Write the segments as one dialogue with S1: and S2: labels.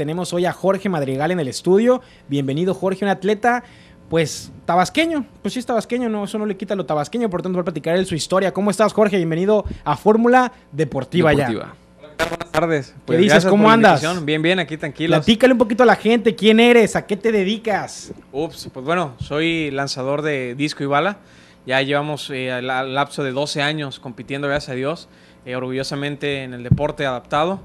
S1: Tenemos hoy a Jorge Madrigal en el estudio. Bienvenido, Jorge, un atleta, pues, tabasqueño. Pues sí, es tabasqueño, no, eso no le quita lo tabasqueño, por tanto, va a platicar él su historia. ¿Cómo estás, Jorge? Bienvenido a Fórmula Deportiva, ya.
S2: Buenas tardes. ¿Qué pues dices? ¿Cómo andas? Bien, bien, aquí tranquilo. Platícale
S1: un poquito a la gente quién eres, a qué te dedicas.
S2: Ups, pues bueno, soy lanzador de disco y bala. Ya llevamos el eh, lapso de 12 años compitiendo, gracias a Dios, eh, orgullosamente en el deporte adaptado.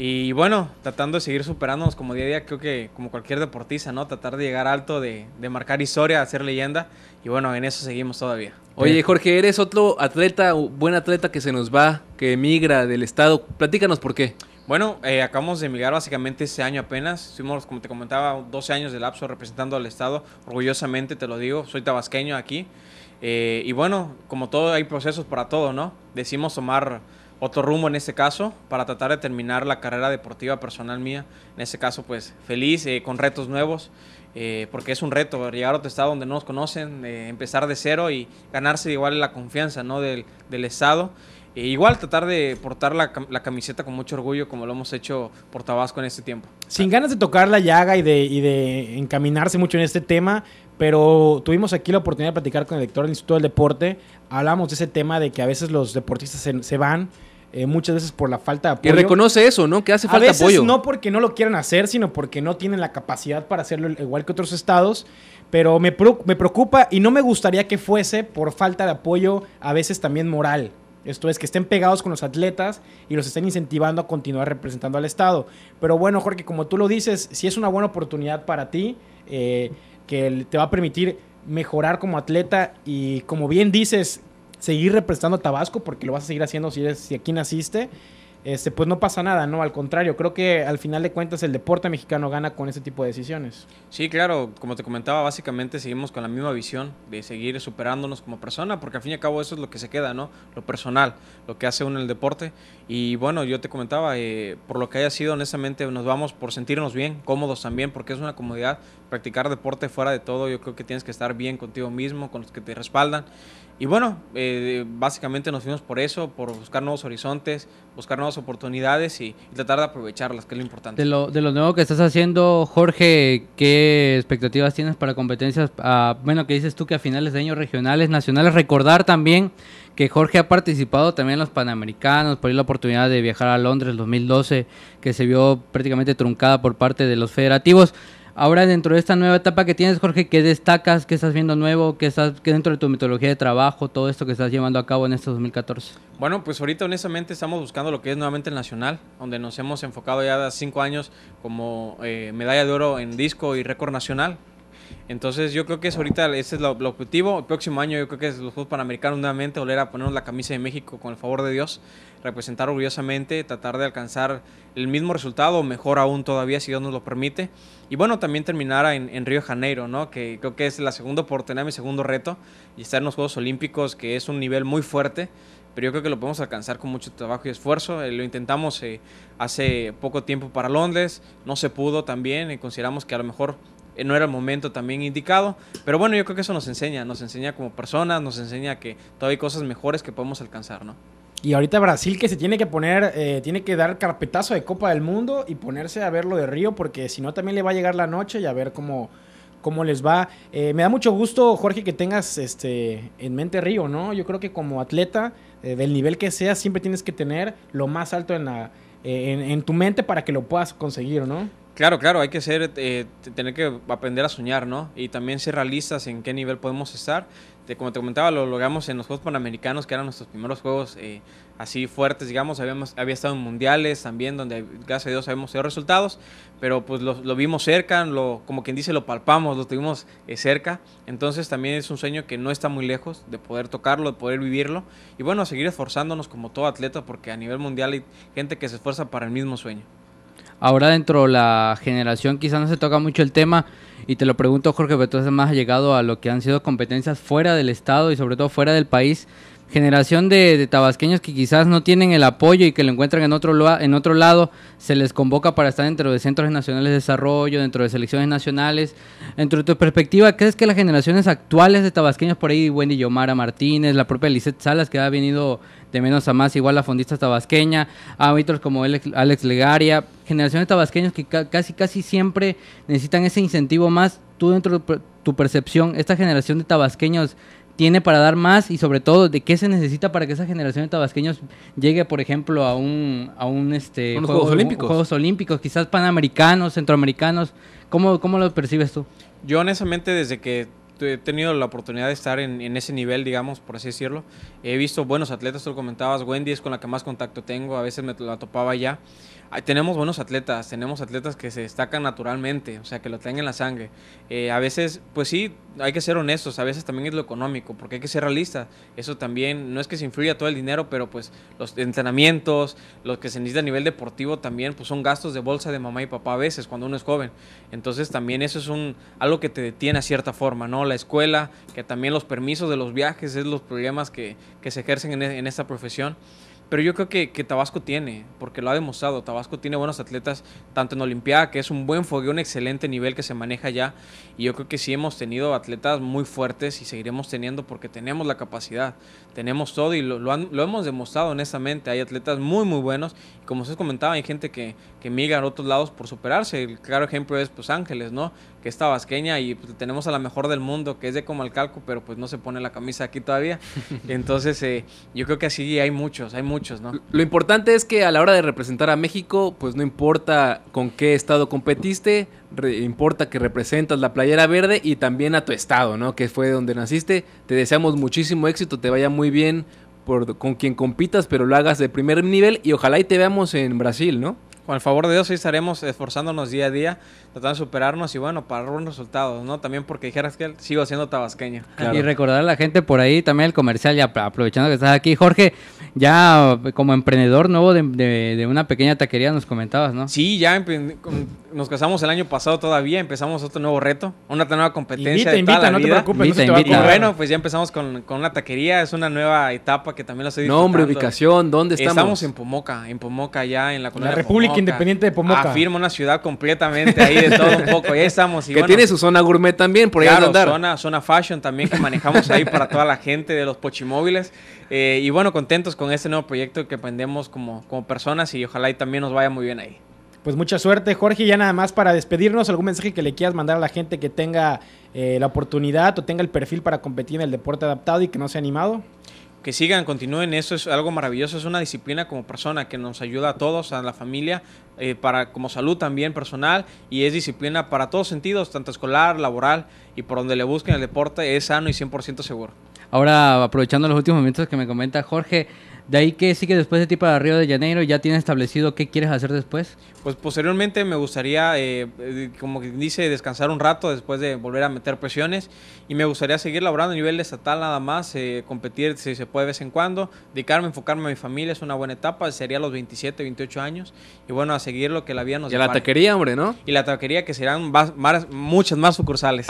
S2: Y bueno, tratando de seguir superándonos como día a día, creo que como cualquier deportista, ¿no? Tratar de llegar alto, de, marcar historia, hacer leyenda. Y bueno, en eso seguimos todavía. Oye, Jorge,
S3: eres otro atleta,
S2: buen atleta que se nos va, que emigra del estado. Platícanos por qué. Bueno, eh, acabamos de emigrar básicamente ese año apenas. Fuimos, como te comentaba, 12 años de lapso representando al estado. Orgullosamente te lo digo, soy tabasqueño aquí. Eh, y bueno, como todo, hay procesos para todo, ¿no? Decimos tomar otro rumbo en este caso para tratar de terminar la carrera deportiva personal mía. En este caso, pues feliz, eh, con retos nuevos, eh, porque es un reto llegar a otro estado donde no nos conocen, eh, empezar de cero y ganarse igual la confianza ¿no? del, del estado. E igual tratar de portar la, camiseta con mucho orgullo como lo hemos hecho por Tabasco en este tiempo.
S1: Sin ganas de tocar la llaga y de, encaminarse mucho en este tema, pero tuvimos aquí la oportunidad de platicar con el director del Instituto del Deporte. Hablamos de ese tema de que a veces los deportistas se, van. Eh, muchas veces por la falta de apoyo. Y reconoce eso, ¿no? Que hace falta a veces apoyo. No porque no lo quieran hacer, sino porque no tienen la capacidad para hacerlo igual que otros estados. Pero me, me preocupa y no me gustaría que fuese por falta de apoyo, a veces también moral. Esto es que estén pegados con los atletas y los estén incentivando a continuar representando al Estado. Pero bueno, Jorge, como tú lo dices, si es una buena oportunidad para ti, eh, que te va a permitir mejorar como atleta y como bien dices, seguir representando a Tabasco, porque lo vas a seguir haciendo si, si aquí naciste. Este, pues no pasa nada, ¿no? Al contrario, creo que al final de cuentas el deporte mexicano gana con este tipo de decisiones.
S2: Sí, claro, como te comentaba, básicamente seguimos con la misma visión de seguir superándonos como persona, porque al fin y al cabo eso es lo que se queda, ¿no? Lo personal, lo que hace uno en el deporte. Y bueno, yo te comentaba, eh, por lo que haya sido, honestamente, nos vamos por sentirnos bien, cómodos también, porque es una comodidad practicar deporte fuera de todo, yo creo que tienes que estar bien contigo mismo, con los que te respaldan. Y bueno, eh, básicamente nos fuimos por eso, por buscar nuevos horizontes, buscar nuevas oportunidades y, tratar de aprovecharlas, que es
S3: lo importante. De lo, de nuevo que estás haciendo, Jorge, ¿qué expectativas tienes para competencias? bueno, que dices tú que a finales de año regionales, nacionales. Recordar también que Jorge ha participado también en los Panamericanos, por ahí la oportunidad de viajar a Londres 2012, que se vio prácticamente truncada por parte de los federativos. Ahora dentro de esta nueva etapa que tienes, Jorge, ¿qué destacas? ¿Qué estás viendo nuevo? ¿Qué estás qué dentro de tu metodología de trabajo? Todo esto que estás llevando a cabo en este 2014.
S2: Bueno, pues ahorita honestamente estamos buscando lo que es nuevamente el nacional, donde nos hemos enfocado ya hace cinco años como eh, medalla de oro en disco y récord nacional. Entonces yo creo que es ahorita, ese es lo, objetivo. El próximo año yo creo que es los Juegos Panamericanos nuevamente, volver a ponernos la camisa de México con el favor de Dios, representar orgullosamente, tratar de alcanzar el mismo resultado, mejor aún todavía si Dios nos lo permite. Y bueno, también terminar en, en Río de Janeiro, ¿no? que creo que es la segunda oportunidad, mi segundo reto, y estar en los Juegos Olímpicos, que es un nivel muy fuerte pero yo creo que lo podemos alcanzar con mucho trabajo y esfuerzo. Eh, lo intentamos eh, hace poco tiempo para Londres, no se pudo también, y consideramos que a lo mejor eh, no era el momento también indicado. Pero bueno, yo creo que eso nos enseña, nos enseña como personas, nos enseña que todavía hay cosas mejores que podemos
S1: alcanzar, ¿no? Y ahorita Brasil que se tiene que poner, eh, tiene que dar carpetazo de Copa del Mundo y ponerse a ver lo de Río, porque si no también le va a llegar la noche y a ver cómo, cómo les va. Eh, me da mucho gusto, Jorge, que tengas este, en mente Río, ¿no? Yo creo que como atleta, del nivel que sea, siempre tienes que tener lo más alto en la, en, tu mente para que lo puedas conseguir, ¿no?
S2: Claro, claro, hay que ser, eh, tener que aprender a soñar, ¿no? Y también ser realistas en qué nivel podemos estar. como te comentaba, lo logramos en los Juegos Panamericanos, que eran nuestros primeros juegos eh, así fuertes, digamos. Habíamos, había estado en mundiales también, donde gracias a Dios habíamos tenido resultados, pero pues lo, vimos cerca, como quien dice, lo palpamos, lo tuvimos eh, cerca. Entonces también es un sueño que no está muy lejos de poder tocarlo, de poder vivirlo. Y bueno, seguir esforzándonos como todo atleta, porque a nivel mundial hay gente que se esfuerza para el mismo sueño.
S3: Ahora dentro de la generación quizás no se toca mucho el tema y te lo pregunto Jorge, pero tú has más llegado a lo que han sido competencias fuera del estado y sobre todo fuera del país, generación de, tabasqueños que quizás no tienen el apoyo y que lo encuentran en otro, en otro lado, se les convoca para estar dentro de centros nacionales de desarrollo, dentro de selecciones nacionales. Entre tu perspectiva, ¿crees que las generaciones actuales de tabasqueños por ahí, Wendy Yomara Martínez, la propia Lisette Salas, que ha venido de menos a más, igual la fondista tabasqueña, árbitros como Alex Legaria, generaciones tabasqueños que casi, casi siempre necesitan ese incentivo más, tú dentro de tu percepción, esta generación de tabasqueños tiene para dar más y sobre todo de qué se necesita para que esa generación de tabasqueños llegue, por ejemplo, a un, a un este, Juegos Olímpicos. Juegos Olímpicos, quizás panamericanos, centroamericanos. ¿Cómo, ¿Cómo lo percibes tú?
S2: Yo honestamente desde que he tenido la oportunidad de estar en, ese nivel, digamos, por así decirlo. He visto buenos atletas, tú lo comentabas, Wendy es con la que más contacto tengo, a veces me la topaba ya. tenemos buenos atletas, tenemos atletas que se destacan naturalmente, o sea, que lo tengan en la sangre. Eh, a veces, pues sí, hay que ser honestos, a veces también es lo económico, porque hay que ser realista Eso también, no es que se influya todo el dinero, pero pues los entrenamientos, los que se necesita a nivel deportivo también, pues son gastos de bolsa de mamá y papá a veces cuando uno es joven. Entonces también eso es un, algo que te detiene a cierta forma, ¿no? la escuela, que también los permisos de los viajes es los problemas que, se ejercen en, e, esta profesión. Pero yo creo que, Tabasco tiene, porque lo ha demostrado. Tabasco tiene buenos atletas, tanto en Olimpiada, que es un buen fogueo, un excelente nivel que se maneja ya. Y yo creo que sí hemos tenido atletas muy fuertes y seguiremos teniendo porque tenemos la capacidad, tenemos todo y lo, hemos demostrado honestamente. Hay atletas muy, muy buenos. como se comentaba, hay gente que, que migra a otros lados por superarse. El claro ejemplo es pues Ángeles, ¿no? esta vasqueña y pues, tenemos a la mejor del mundo, que es de Comalcalco, pero pues no se pone la camisa aquí todavía. Entonces, eh, yo creo que así hay muchos, hay muchos, ¿no? Lo importante es que a la hora de representar a México, pues no importa con qué estado competiste, importa que representas la playera verde y también a tu estado, ¿no? Que fue donde naciste. Te deseamos muchísimo éxito, te vaya muy bien por, con quien compitas, pero lo hagas de primer nivel y ojalá y te veamos en Brasil, ¿no? con el favor de Dios, hoy estaremos esforzándonos día a día, tratando de superarnos y bueno, para buenos resultados, ¿no? También porque dijeras que sigo siendo tabasqueño. Y
S3: recordar a la gente por ahí también el comercial, ya aprovechando que estás aquí, Jorge, ya eh, como emprendedor nuevo de, una pequeña taquería nos comentabas, ¿no? Sí, ya
S2: nos casamos el año pasado todavía, empezamos otro nuevo reto, una nueva competencia. Invita, de invita, no te preocupes, te Bueno, pues ya empezamos con, la taquería, es una nueva etapa que también lo estoy disfrutando. Nombre, ubicación, ¿dónde estamos? Estamos en Pomoca, en Pomoca, ya en la colonia. La República Independiente de Pomoca. Afirma una ciudad completamente ahí de todo un poco. estamos. Y que tiene su zona
S1: gourmet también, por ahí Zona,
S2: zona fashion también que manejamos ahí para toda la gente de los pochimóviles. Eh, y bueno, contentos con este nuevo proyecto que aprendemos como, como personas y ojalá y también nos vaya muy bien ahí.
S1: Pues mucha suerte, Jorge. Ya nada más para despedirnos, algún mensaje que le quieras mandar a la gente que tenga eh, la oportunidad o tenga el perfil para competir en el deporte adaptado y que no sea animado
S2: que sigan, continúen, eso es algo maravilloso, es una disciplina como persona que nos ayuda a todos, a la familia, eh, para, como salud también personal, y es disciplina para todos sentidos, tanto escolar, laboral, y por donde le busquen el deporte es sano y 100% seguro.
S3: Ahora, aprovechando los últimos momentos que me comenta Jorge, de ahí que sí que después de ti para Río de Janeiro ya tienes establecido qué quieres hacer después. Pues posteriormente
S2: me gustaría, eh, eh como dice, descansar un rato después de volver a meter presiones y me gustaría seguir laborando a nivel estatal nada más, eh, competir si se puede de vez en cuando, dedicarme, enfocarme a mi familia, es una buena etapa, sería los 27, 28 años y bueno, a seguir lo que la vida nos... Y a la taquería, hombre, ¿no? Y la taquería que serán muchas más sucursales.